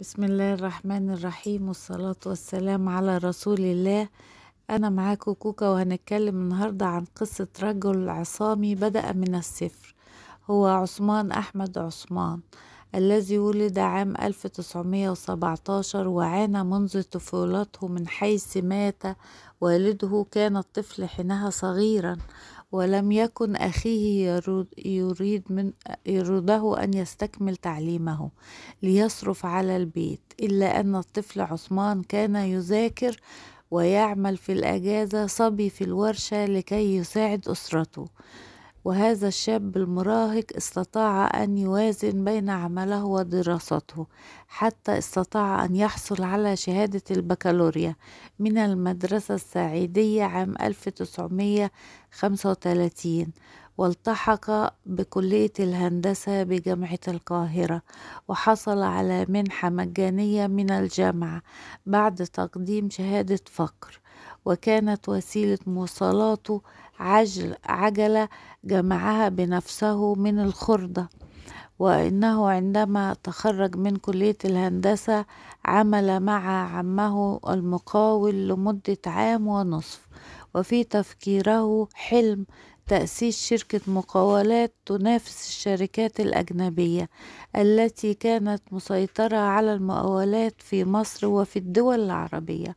بسم الله الرحمن الرحيم والصلاة والسلام على رسول الله أنا معاكو كوكا وهنتكلم النهاردة عن قصة رجل عصامي بدأ من الصفر هو عثمان أحمد عثمان الذي ولد عام 1917 وعانى منذ طفولته من حيث مات والده كان الطفل حينها صغيرا ولم يكن أخيه يريد من يريده أن يستكمل تعليمه ليصرف على البيت إلا أن الطفل عثمان كان يذاكر ويعمل في الأجازة صبي في الورشة لكي يساعد أسرته وهذا الشاب المراهق استطاع أن يوازن بين عمله ودراسته حتى استطاع أن يحصل على شهادة البكالوريا من المدرسة السعيدية عام 1935 والتحق بكلية الهندسة بجامعة القاهرة وحصل على منحة مجانية من الجامعة بعد تقديم شهادة فقر وكانت وسيلة مواصلاته عجل عجلة جمعها بنفسه من الخردة وإنه عندما تخرج من كلية الهندسة عمل مع عمه المقاول لمدة عام ونصف وفي تفكيره حلم تأسيس شركة مقاولات تنافس الشركات الأجنبية التي كانت مسيطرة على المقاولات في مصر وفي الدول العربية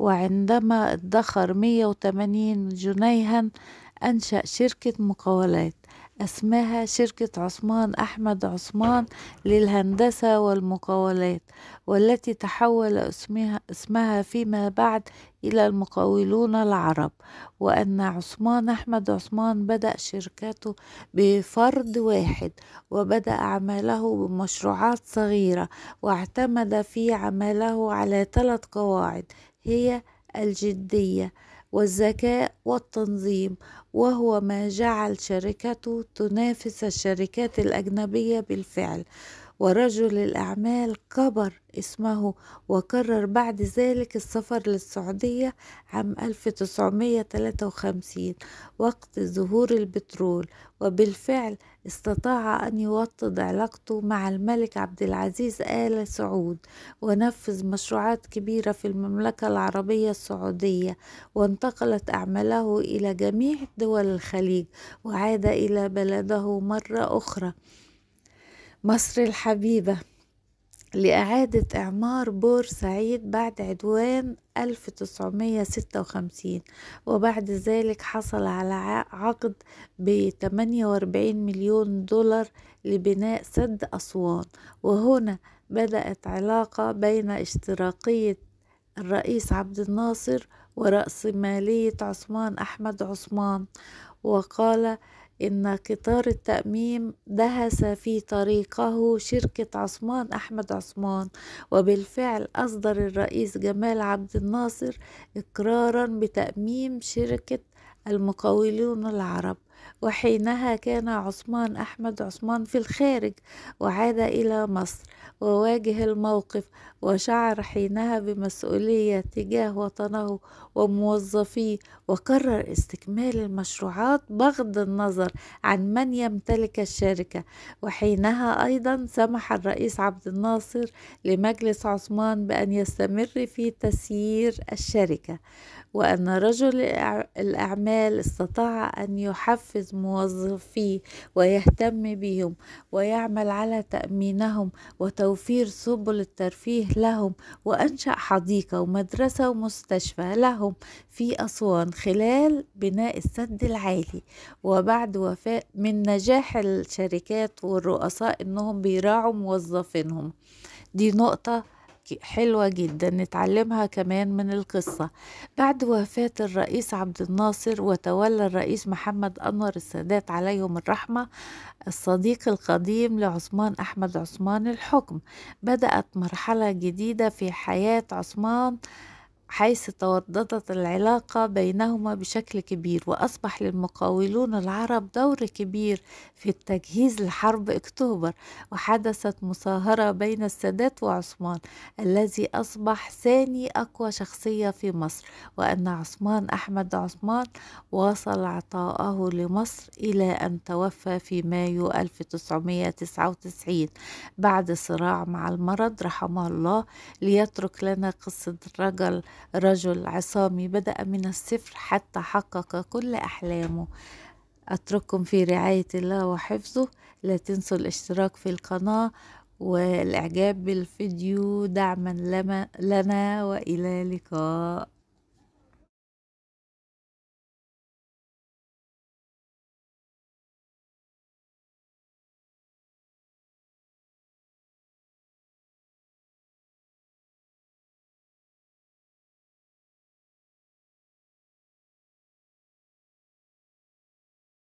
وعندما ادخر 180 جنيها أنشأ شركة مقاولات أسماها شركة عثمان أحمد عثمان للهندسة والمقاولات والتي تحول اسمها, اسمها فيما بعد إلى المقاولون العرب وأن عثمان أحمد عثمان بدأ شركته بفرد واحد وبدأ أعماله بمشروعات صغيرة واعتمد في عمله على ثلاث قواعد هي الجدية والذكاء والتنظيم وهو ما جعل شركته تنافس الشركات الأجنبية بالفعل ورجل الأعمال كبر اسمه وقرر بعد ذلك السفر للسعودية عام 1953 وقت ظهور البترول وبالفعل استطاع أن يوطد علاقته مع الملك عبد العزيز آل سعود ونفذ مشروعات كبيرة في المملكة العربية السعودية وانتقلت أعماله إلى جميع دول الخليج وعاد إلى بلده مرة أخرى مصر الحبيبة لإعادة إعمار بورسعيد بعد عدوان 1956 وبعد ذلك حصل على عقد ب 48 مليون دولار لبناء سد أسوان وهنا بدأت علاقة بين اشتراكية الرئيس عبد الناصر ورأس مالية عثمان أحمد عثمان وقال إن قطار التأميم دهس في طريقه شركة عثمان أحمد عثمان وبالفعل أصدر الرئيس جمال عبد الناصر إقرارا بتأميم شركة المقاولون العرب وحينها كان عثمان أحمد عثمان في الخارج وعاد إلى مصر وواجه الموقف وشعر حينها بمسؤولية تجاه وطنه وموظفيه وقرر استكمال المشروعات بغض النظر عن من يمتلك الشركة وحينها أيضا سمح الرئيس عبد الناصر لمجلس عثمان بأن يستمر في تسيير الشركة وأن رجل الأعمال استطاع أن يحفز موظفيه ويهتم بهم ويعمل على تأمينهم وتوفير توفير سبل الترفيه لهم وأنشأ حديقة ومدرسة ومستشفى لهم في أسوان خلال بناء السد العالي وبعد وفاء من نجاح الشركات والرؤساء أنهم بيراعوا موظفينهم دي نقطة حلوة جدا نتعلمها كمان من القصة بعد وفاة الرئيس عبد الناصر وتولى الرئيس محمد أنور السادات عليهم الرحمة الصديق القديم لعثمان أحمد عثمان الحكم بدأت مرحلة جديدة في حياة عثمان حيث توضدت العلاقة بينهما بشكل كبير وأصبح للمقاولون العرب دور كبير في التجهيز لحرب أكتوبر وحدثت مصاهرة بين السادات وعثمان الذي أصبح ثاني أقوى شخصية في مصر وأن عثمان أحمد عثمان واصل عطاءه لمصر إلى أن توفى في مايو 1999 بعد صراع مع المرض رحمه الله ليترك لنا قصة رجل رجل عصامي بدأ من الصفر حتى حقق كل أحلامه أترككم في رعاية الله وحفظه لا تنسوا الاشتراك في القناة والإعجاب بالفيديو دعما لنا وإلى لقاء